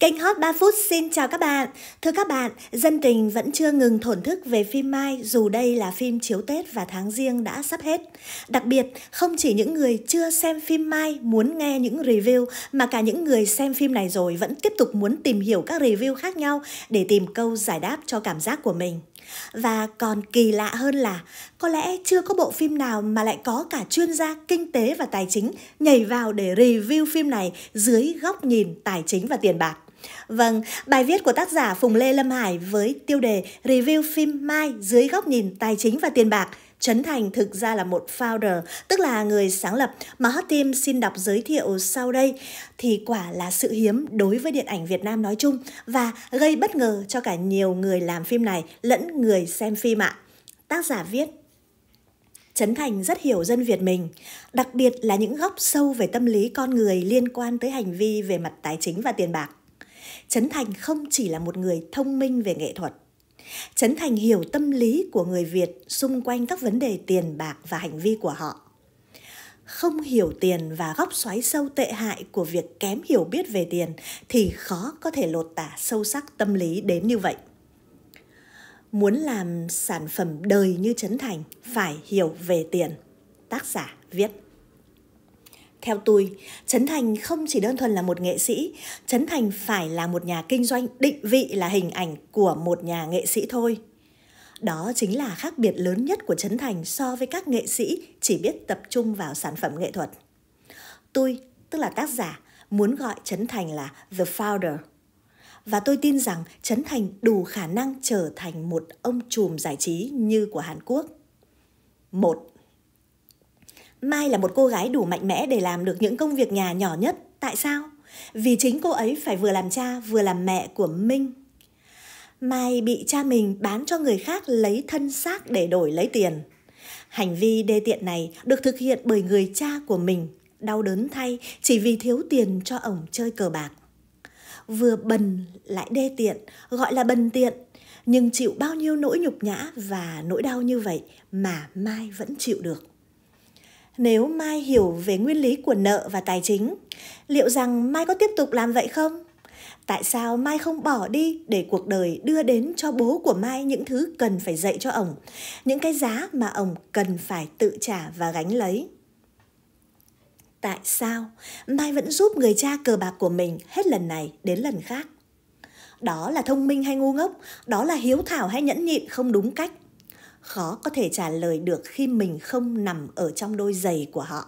Kênh Hot 3 Phút xin chào các bạn. Thưa các bạn, dân tình vẫn chưa ngừng thổn thức về phim Mai dù đây là phim chiếu Tết và tháng riêng đã sắp hết. Đặc biệt, không chỉ những người chưa xem phim Mai muốn nghe những review mà cả những người xem phim này rồi vẫn tiếp tục muốn tìm hiểu các review khác nhau để tìm câu giải đáp cho cảm giác của mình. Và còn kỳ lạ hơn là có lẽ chưa có bộ phim nào mà lại có cả chuyên gia kinh tế và tài chính nhảy vào để review phim này dưới góc nhìn tài chính và tiền bạc. Vâng, bài viết của tác giả Phùng Lê Lâm Hải với tiêu đề Review phim Mai dưới góc nhìn tài chính và tiền bạc Trấn Thành thực ra là một founder, tức là người sáng lập mà Hot Team xin đọc giới thiệu sau đây thì quả là sự hiếm đối với điện ảnh Việt Nam nói chung và gây bất ngờ cho cả nhiều người làm phim này lẫn người xem phim ạ. Tác giả viết Trấn Thành rất hiểu dân Việt mình, đặc biệt là những góc sâu về tâm lý con người liên quan tới hành vi về mặt tài chính và tiền bạc. Trấn Thành không chỉ là một người thông minh về nghệ thuật. Trấn Thành hiểu tâm lý của người Việt xung quanh các vấn đề tiền bạc và hành vi của họ. Không hiểu tiền và góc xoáy sâu tệ hại của việc kém hiểu biết về tiền thì khó có thể lột tả sâu sắc tâm lý đến như vậy. Muốn làm sản phẩm đời như Trấn Thành phải hiểu về tiền. Tác giả viết theo tôi, Trấn Thành không chỉ đơn thuần là một nghệ sĩ, Trấn Thành phải là một nhà kinh doanh định vị là hình ảnh của một nhà nghệ sĩ thôi. Đó chính là khác biệt lớn nhất của Trấn Thành so với các nghệ sĩ chỉ biết tập trung vào sản phẩm nghệ thuật. Tôi, tức là tác giả, muốn gọi Trấn Thành là The Founder. Và tôi tin rằng Trấn Thành đủ khả năng trở thành một ông trùm giải trí như của Hàn Quốc. Một Mai là một cô gái đủ mạnh mẽ để làm được những công việc nhà nhỏ nhất. Tại sao? Vì chính cô ấy phải vừa làm cha vừa làm mẹ của Minh. Mai bị cha mình bán cho người khác lấy thân xác để đổi lấy tiền. Hành vi đê tiện này được thực hiện bởi người cha của mình, đau đớn thay chỉ vì thiếu tiền cho ổng chơi cờ bạc. Vừa bần lại đê tiện, gọi là bần tiện, nhưng chịu bao nhiêu nỗi nhục nhã và nỗi đau như vậy mà Mai vẫn chịu được nếu Mai hiểu về nguyên lý của nợ và tài chính, liệu rằng Mai có tiếp tục làm vậy không? Tại sao Mai không bỏ đi để cuộc đời đưa đến cho bố của Mai những thứ cần phải dạy cho ổng, những cái giá mà ổng cần phải tự trả và gánh lấy? Tại sao Mai vẫn giúp người cha cờ bạc của mình hết lần này đến lần khác? Đó là thông minh hay ngu ngốc, đó là hiếu thảo hay nhẫn nhịn không đúng cách, khó có thể trả lời được khi mình không nằm ở trong đôi giày của họ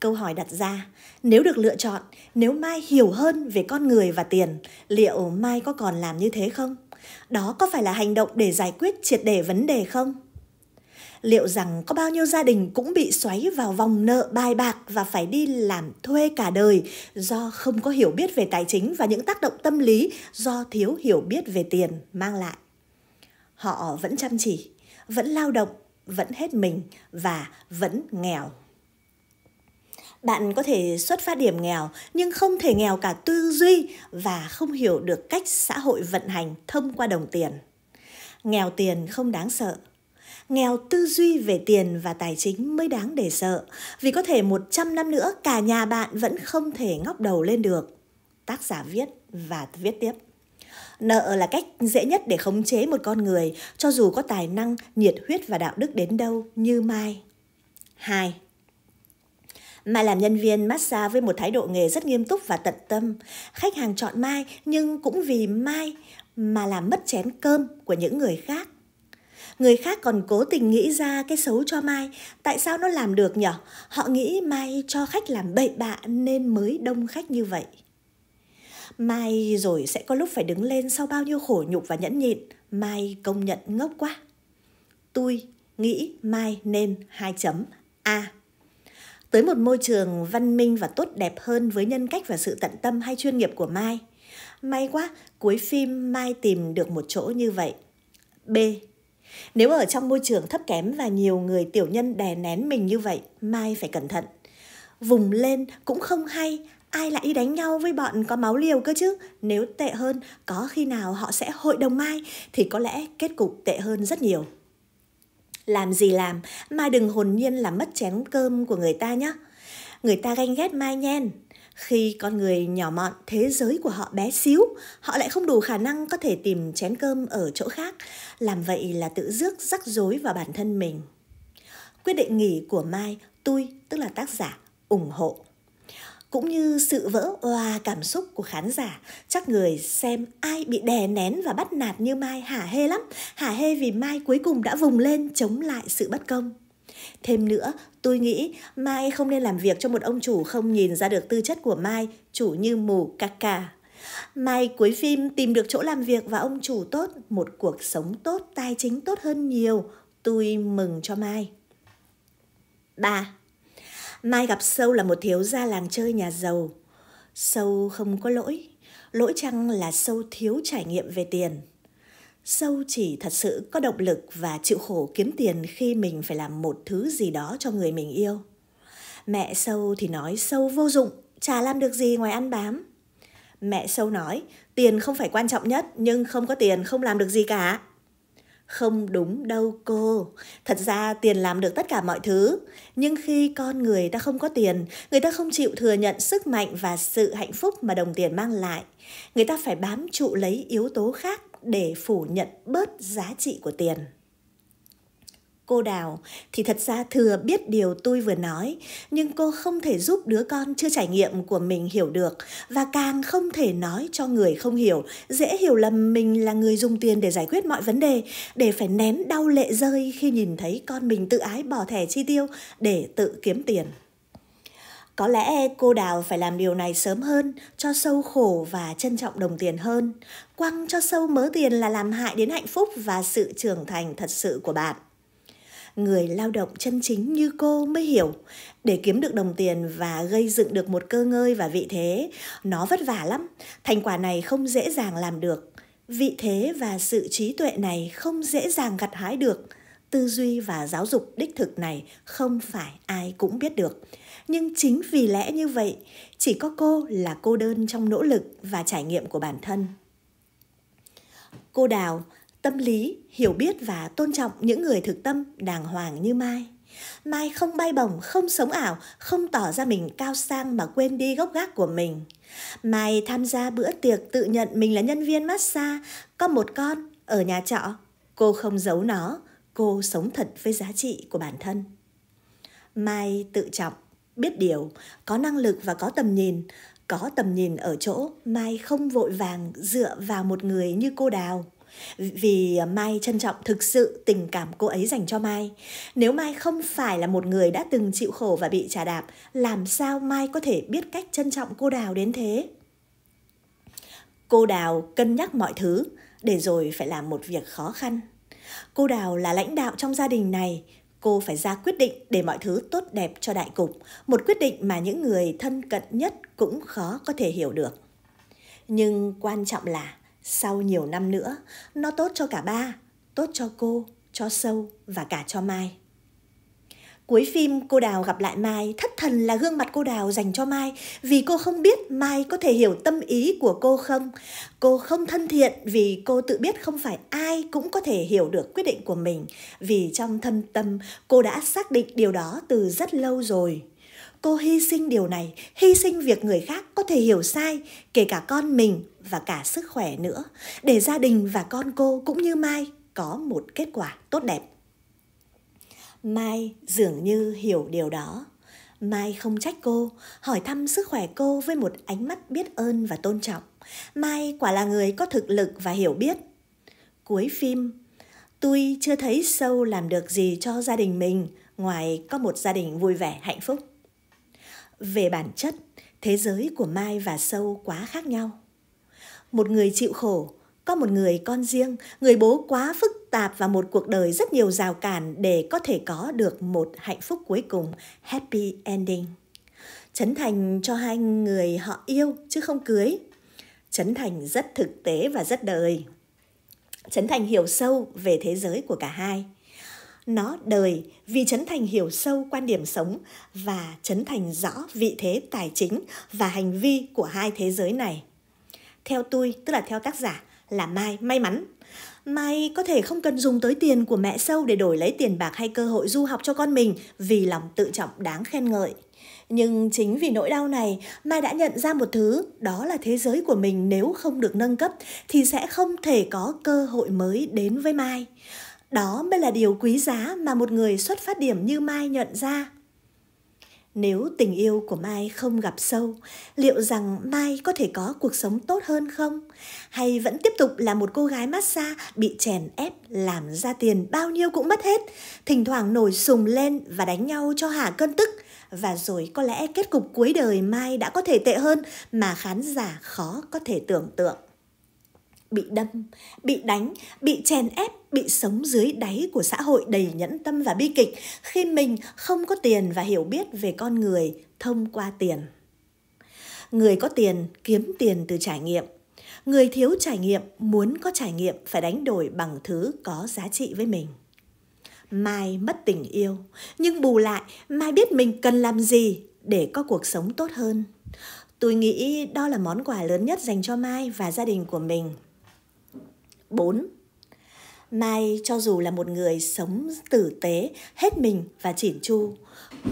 câu hỏi đặt ra nếu được lựa chọn nếu mai hiểu hơn về con người và tiền liệu mai có còn làm như thế không đó có phải là hành động để giải quyết triệt đề vấn đề không liệu rằng có bao nhiêu gia đình cũng bị xoáy vào vòng nợ bài bạc và phải đi làm thuê cả đời do không có hiểu biết về tài chính và những tác động tâm lý do thiếu hiểu biết về tiền mang lại họ vẫn chăm chỉ vẫn lao động, vẫn hết mình và vẫn nghèo. Bạn có thể xuất phát điểm nghèo nhưng không thể nghèo cả tư duy và không hiểu được cách xã hội vận hành thông qua đồng tiền. Nghèo tiền không đáng sợ. Nghèo tư duy về tiền và tài chính mới đáng để sợ, vì có thể 100 năm nữa cả nhà bạn vẫn không thể ngóc đầu lên được. Tác giả viết và viết tiếp. Nợ là cách dễ nhất để khống chế một con người, cho dù có tài năng, nhiệt huyết và đạo đức đến đâu như Mai. 2. Mai làm nhân viên massage với một thái độ nghề rất nghiêm túc và tận tâm. Khách hàng chọn Mai nhưng cũng vì Mai mà làm mất chén cơm của những người khác. Người khác còn cố tình nghĩ ra cái xấu cho Mai. Tại sao nó làm được nhỉ? Họ nghĩ Mai cho khách làm bậy bạ nên mới đông khách như vậy. Mai rồi sẽ có lúc phải đứng lên sau bao nhiêu khổ nhục và nhẫn nhịn. Mai công nhận ngốc quá. Tôi nghĩ Mai nên 2 chấm A. Tới một môi trường văn minh và tốt đẹp hơn với nhân cách và sự tận tâm hay chuyên nghiệp của Mai. May quá, cuối phim Mai tìm được một chỗ như vậy. B. Nếu ở trong môi trường thấp kém và nhiều người tiểu nhân đè nén mình như vậy, Mai phải cẩn thận. Vùng lên cũng không hay ai lại đi đánh nhau với bọn có máu liều cơ chứ nếu tệ hơn có khi nào họ sẽ hội đồng mai thì có lẽ kết cục tệ hơn rất nhiều làm gì làm mai đừng hồn nhiên làm mất chén cơm của người ta nhé người ta ganh ghét mai nhen khi con người nhỏ mọn thế giới của họ bé xíu họ lại không đủ khả năng có thể tìm chén cơm ở chỗ khác làm vậy là tự rước rắc rối vào bản thân mình quyết định nghỉ của mai tôi tức là tác giả ủng hộ cũng như sự vỡ òa cảm xúc của khán giả chắc người xem ai bị đè nén và bắt nạt như mai hả hê lắm hả hê vì mai cuối cùng đã vùng lên chống lại sự bất công Thêm nữa, tôi nghĩ Mai không nên làm việc cho một ông chủ không nhìn ra được tư chất của Mai, chủ như mù cà cà. Mai cuối phim tìm được chỗ làm việc và ông chủ tốt, một cuộc sống tốt, tài chính tốt hơn nhiều. Tôi mừng cho Mai. 3. Mai gặp Sâu là một thiếu gia làng chơi nhà giàu. Sâu không có lỗi, lỗi chăng là Sâu thiếu trải nghiệm về tiền. Sâu chỉ thật sự có động lực và chịu khổ kiếm tiền khi mình phải làm một thứ gì đó cho người mình yêu. Mẹ Sâu thì nói Sâu vô dụng, chả làm được gì ngoài ăn bám. Mẹ Sâu nói, tiền không phải quan trọng nhất nhưng không có tiền không làm được gì cả không đúng đâu cô thật ra tiền làm được tất cả mọi thứ nhưng khi con người ta không có tiền người ta không chịu thừa nhận sức mạnh và sự hạnh phúc mà đồng tiền mang lại người ta phải bám trụ lấy yếu tố khác để phủ nhận bớt giá trị của tiền Cô Đào thì thật ra thừa biết điều tôi vừa nói, nhưng cô không thể giúp đứa con chưa trải nghiệm của mình hiểu được và càng không thể nói cho người không hiểu, dễ hiểu lầm mình là người dùng tiền để giải quyết mọi vấn đề, để phải nén đau lệ rơi khi nhìn thấy con mình tự ái bỏ thẻ chi tiêu để tự kiếm tiền. Có lẽ cô Đào phải làm điều này sớm hơn, cho sâu khổ và trân trọng đồng tiền hơn. Quăng cho sâu mớ tiền là làm hại đến hạnh phúc và sự trưởng thành thật sự của bạn người lao động chân chính như cô mới hiểu để kiếm được đồng tiền và gây dựng được một cơ ngơi và vị thế nó vất vả lắm thành quả này không dễ dàng làm được vị thế và sự trí tuệ này không dễ dàng gặt hái được tư duy và giáo dục đích thực này không phải ai cũng biết được nhưng chính vì lẽ như vậy chỉ có cô là cô đơn trong nỗ lực và trải nghiệm của bản thân cô đào tâm lý, hiểu biết và tôn trọng những người thực tâm đàng hoàng như Mai. Mai không bay bổng, không sống ảo, không tỏ ra mình cao sang mà quên đi gốc gác của mình. Mai tham gia bữa tiệc tự nhận mình là nhân viên massage, có một con ở nhà trọ. Cô không giấu nó, cô sống thật với giá trị của bản thân. Mai tự trọng, biết điều, có năng lực và có tầm nhìn. Có tầm nhìn ở chỗ Mai không vội vàng dựa vào một người như cô Đào vì à, Mai trân trọng thực sự tình cảm cô ấy dành cho Mai. Nếu Mai không phải là một người đã từng chịu khổ và bị trả đạp, làm sao Mai có thể biết cách trân trọng cô Đào đến thế? Cô Đào cân nhắc mọi thứ để rồi phải làm một việc khó khăn. Cô Đào là lãnh đạo trong gia đình này, cô phải ra quyết định để mọi thứ tốt đẹp cho đại cục, một quyết định mà những người thân cận nhất cũng khó có thể hiểu được. Nhưng quan trọng là sau nhiều năm nữa, nó tốt cho cả ba, tốt cho cô, cho sâu và cả cho Mai. Cuối phim cô Đào gặp lại Mai, thất thần là gương mặt cô Đào dành cho Mai vì cô không biết Mai có thể hiểu tâm ý của cô không. Cô không thân thiện vì cô tự biết không phải ai cũng có thể hiểu được quyết định của mình vì trong thâm tâm cô đã xác định điều đó từ rất lâu rồi cô hy sinh điều này hy sinh việc người khác có thể hiểu sai kể cả con mình và cả sức khỏe nữa để gia đình và con cô cũng như mai có một kết quả tốt đẹp mai dường như hiểu điều đó Mai không trách cô, hỏi thăm sức khỏe cô với một ánh mắt biết ơn và tôn trọng. Mai quả là người có thực lực và hiểu biết. Cuối phim, tôi chưa thấy sâu làm được gì cho gia đình mình ngoài có một gia đình vui vẻ hạnh phúc về bản chất thế giới của mai và sâu quá khác nhau một người chịu khổ có một người con riêng người bố quá phức tạp và một cuộc đời rất nhiều rào cản để có thể có được một hạnh phúc cuối cùng happy ending Chấn Thành cho hai người họ yêu chứ không cưới. Chấn Thành rất thực tế và rất đời. Chấn Thành hiểu sâu về thế giới của cả hai nó đời vì Trấn Thành hiểu sâu quan điểm sống và Trấn Thành rõ vị thế tài chính và hành vi của hai thế giới này. Theo tôi, tức là theo tác giả, là Mai may mắn. Mai có thể không cần dùng tới tiền của mẹ sâu để đổi lấy tiền bạc hay cơ hội du học cho con mình vì lòng tự trọng đáng khen ngợi. Nhưng chính vì nỗi đau này, Mai đã nhận ra một thứ, đó là thế giới của mình nếu không được nâng cấp thì sẽ không thể có cơ hội mới đến với Mai. Đó mới là điều quý giá mà một người xuất phát điểm như Mai nhận ra. Nếu tình yêu của Mai không gặp sâu, liệu rằng Mai có thể có cuộc sống tốt hơn không? Hay vẫn tiếp tục là một cô gái massage bị chèn ép làm ra tiền bao nhiêu cũng mất hết, thỉnh thoảng nổi sùng lên và đánh nhau cho hả cơn tức? Và rồi có lẽ kết cục cuối đời Mai đã có thể tệ hơn mà khán giả khó có thể tưởng tượng bị đâm, bị đánh, bị chèn ép, bị sống dưới đáy của xã hội đầy nhẫn tâm và bi kịch khi mình không có tiền và hiểu biết về con người thông qua tiền. Người có tiền kiếm tiền từ trải nghiệm, người thiếu trải nghiệm muốn có trải nghiệm phải đánh đổi bằng thứ có giá trị với mình. Mai mất tình yêu, nhưng bù lại Mai biết mình cần làm gì để có cuộc sống tốt hơn. Tôi nghĩ đó là món quà lớn nhất dành cho Mai và gia đình của mình 4. Mai cho dù là một người sống tử tế, hết mình và chỉn chu,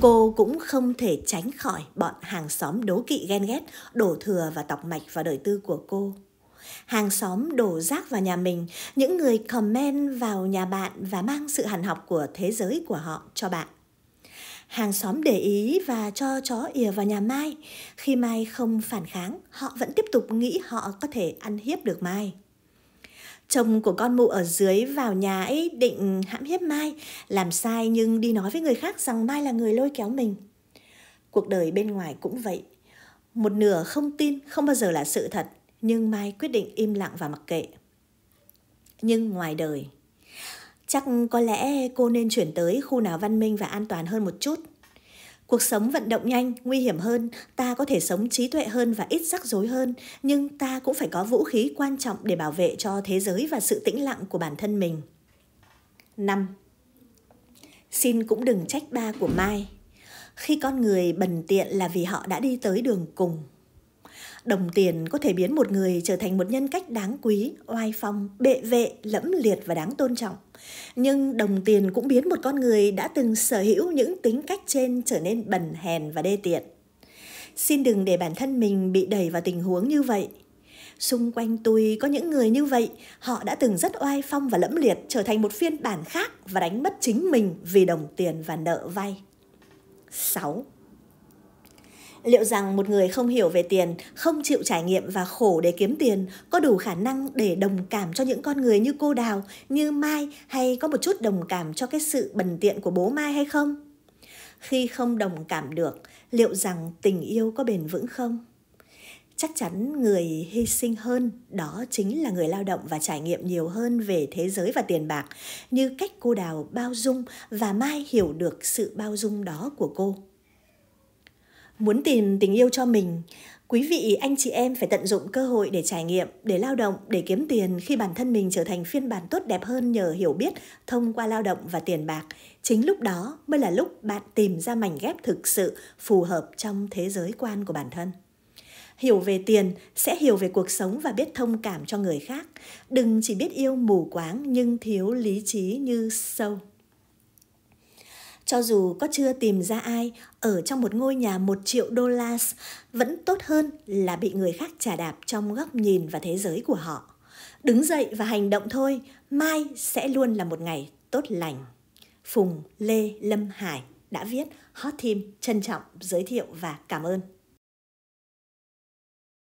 cô cũng không thể tránh khỏi bọn hàng xóm đố kỵ ghen ghét, đổ thừa và tọc mạch vào đời tư của cô. Hàng xóm đổ rác vào nhà mình, những người comment vào nhà bạn và mang sự hàn học của thế giới của họ cho bạn. Hàng xóm để ý và cho chó ỉa vào nhà Mai. Khi Mai không phản kháng, họ vẫn tiếp tục nghĩ họ có thể ăn hiếp được Mai. Chồng của con mụ ở dưới vào nhà ấy định hãm hiếp Mai, làm sai nhưng đi nói với người khác rằng Mai là người lôi kéo mình. Cuộc đời bên ngoài cũng vậy. Một nửa không tin không bao giờ là sự thật, nhưng Mai quyết định im lặng và mặc kệ. Nhưng ngoài đời, chắc có lẽ cô nên chuyển tới khu nào văn minh và an toàn hơn một chút – Cuộc sống vận động nhanh, nguy hiểm hơn, ta có thể sống trí tuệ hơn và ít rắc rối hơn, nhưng ta cũng phải có vũ khí quan trọng để bảo vệ cho thế giới và sự tĩnh lặng của bản thân mình. 5. Xin cũng đừng trách ba của Mai. Khi con người bần tiện là vì họ đã đi tới đường cùng – Đồng tiền có thể biến một người trở thành một nhân cách đáng quý, oai phong, bệ vệ, lẫm liệt và đáng tôn trọng. Nhưng đồng tiền cũng biến một con người đã từng sở hữu những tính cách trên trở nên bẩn hèn và đê tiện. Xin đừng để bản thân mình bị đẩy vào tình huống như vậy. Xung quanh tôi có những người như vậy, họ đã từng rất oai phong và lẫm liệt trở thành một phiên bản khác và đánh mất chính mình vì đồng tiền và nợ vay. 6 liệu rằng một người không hiểu về tiền, không chịu trải nghiệm và khổ để kiếm tiền có đủ khả năng để đồng cảm cho những con người như cô Đào, như Mai hay có một chút đồng cảm cho cái sự bần tiện của bố Mai hay không? Khi không đồng cảm được, liệu rằng tình yêu có bền vững không? Chắc chắn người hy sinh hơn đó chính là người lao động và trải nghiệm nhiều hơn về thế giới và tiền bạc, như cách cô Đào bao dung và Mai hiểu được sự bao dung đó của cô. Muốn tìm tình yêu cho mình, quý vị anh chị em phải tận dụng cơ hội để trải nghiệm, để lao động, để kiếm tiền khi bản thân mình trở thành phiên bản tốt đẹp hơn nhờ hiểu biết thông qua lao động và tiền bạc. Chính lúc đó mới là lúc bạn tìm ra mảnh ghép thực sự phù hợp trong thế giới quan của bản thân hiểu về tiền sẽ hiểu về cuộc sống và biết thông cảm cho người khác đừng chỉ biết yêu mù quáng nhưng thiếu lý trí như sâu cho dù có chưa tìm ra ai ở trong một ngôi nhà một triệu đô la vẫn tốt hơn là bị người khác trả đạp trong góc nhìn và thế giới của họ. Đứng dậy và hành động thôi, mai sẽ luôn là một ngày tốt lành. Phùng Lê Lâm Hải đã viết Hot Team trân trọng giới thiệu và cảm ơn.